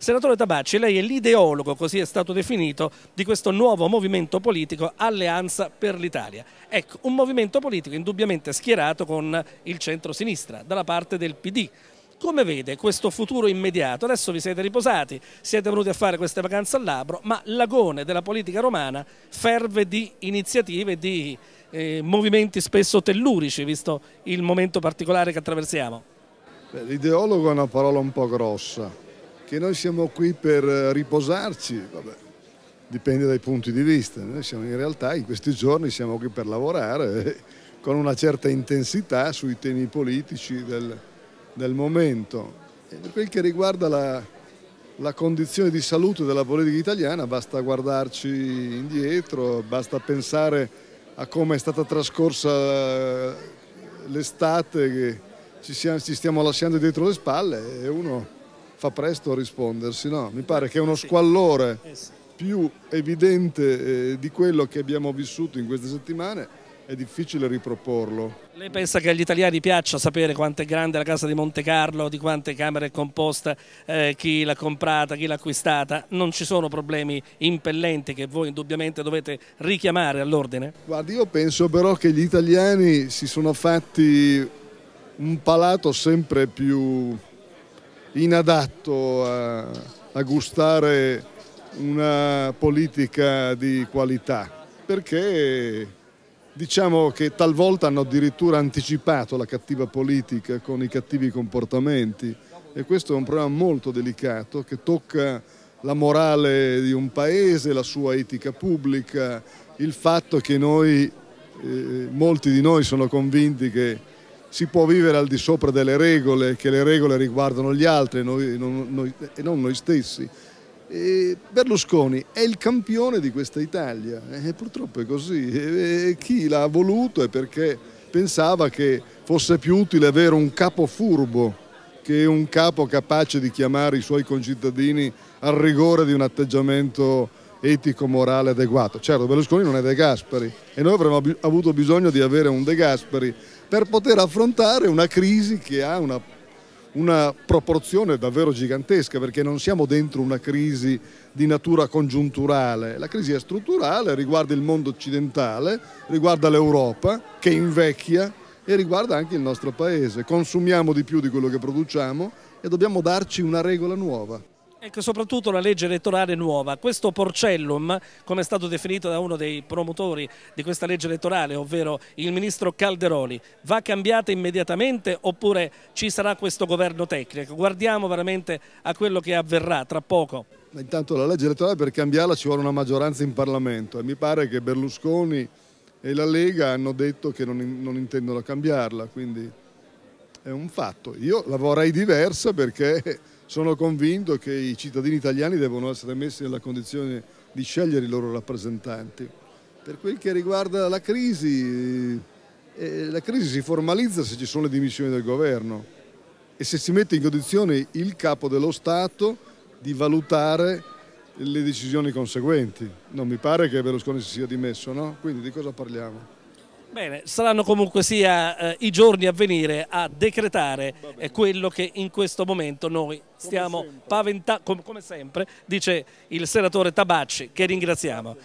Senatore Tabacci, lei è l'ideologo, così è stato definito, di questo nuovo movimento politico Alleanza per l'Italia. Ecco, un movimento politico indubbiamente schierato con il centro-sinistra, dalla parte del PD. Come vede questo futuro immediato? Adesso vi siete riposati, siete venuti a fare queste vacanze al labbro, ma l'agone della politica romana ferve di iniziative, di eh, movimenti spesso tellurici, visto il momento particolare che attraversiamo. L'ideologo è una parola un po' grossa, che noi siamo qui per eh, riposarci, vabbè, dipende dai punti di vista, noi siamo in realtà in questi giorni siamo qui per lavorare eh, con una certa intensità sui temi politici del, del momento. E per quel che riguarda la, la condizione di salute della politica italiana, basta guardarci indietro, basta pensare a come è stata trascorsa eh, l'estate che ci, stiamo lasciando dietro le spalle e uno fa presto a rispondersi. No? Mi pare che uno squallore eh più evidente eh, di quello che abbiamo vissuto in queste settimane è difficile riproporlo. Lei pensa che agli italiani piaccia sapere quanto è grande la casa di Monte Carlo, di quante camere è composta, eh, chi l'ha comprata, chi l'ha acquistata? Non ci sono problemi impellenti che voi indubbiamente dovete richiamare all'ordine? Guardi, io penso però che gli italiani si sono fatti un palato sempre più inadatto a, a gustare una politica di qualità perché diciamo che talvolta hanno addirittura anticipato la cattiva politica con i cattivi comportamenti e questo è un problema molto delicato che tocca la morale di un paese, la sua etica pubblica, il fatto che noi, eh, molti di noi sono convinti che si può vivere al di sopra delle regole, che le regole riguardano gli altri noi, non, noi, e non noi stessi. E Berlusconi è il campione di questa Italia, e purtroppo è così. E chi l'ha voluto è perché pensava che fosse più utile avere un capo furbo che un capo capace di chiamare i suoi concittadini al rigore di un atteggiamento etico-morale adeguato. Certo, Berlusconi non è De Gasperi e noi avremmo avuto bisogno di avere un De Gasperi per poter affrontare una crisi che ha una, una proporzione davvero gigantesca, perché non siamo dentro una crisi di natura congiunturale, la crisi è strutturale, riguarda il mondo occidentale, riguarda l'Europa che invecchia e riguarda anche il nostro paese. Consumiamo di più di quello che produciamo e dobbiamo darci una regola nuova. Ecco, soprattutto la legge elettorale nuova. Questo porcellum, come è stato definito da uno dei promotori di questa legge elettorale, ovvero il ministro Calderoli, va cambiata immediatamente oppure ci sarà questo governo tecnico? Guardiamo veramente a quello che avverrà tra poco. Ma Intanto la legge elettorale per cambiarla ci vuole una maggioranza in Parlamento e mi pare che Berlusconi e la Lega hanno detto che non, non intendono cambiarla, quindi è un fatto. Io la vorrei diversa perché sono convinto che i cittadini italiani devono essere messi nella condizione di scegliere i loro rappresentanti. Per quel che riguarda la crisi, eh, eh, la crisi si formalizza se ci sono le dimissioni del governo e se si mette in condizione il capo dello Stato di valutare le decisioni conseguenti. Non mi pare che Berlusconi si sia dimesso, no? Quindi di cosa parliamo? Bene, saranno comunque sia eh, i giorni a venire a decretare eh, quello che in questo momento noi stiamo paventando, com come sempre, dice il senatore Tabacci, che ringraziamo.